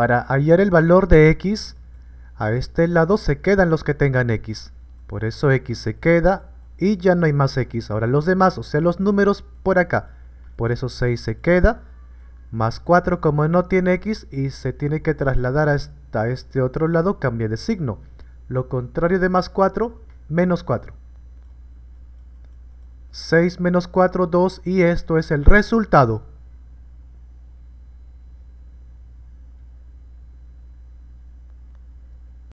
Para hallar el valor de x, a este lado se quedan los que tengan x. Por eso x se queda y ya no hay más x. Ahora los demás, o sea los números por acá. Por eso 6 se queda, más 4 como no tiene x y se tiene que trasladar hasta este otro lado, cambia de signo. Lo contrario de más 4, menos 4. 6 menos 4, 2 y esto es el resultado.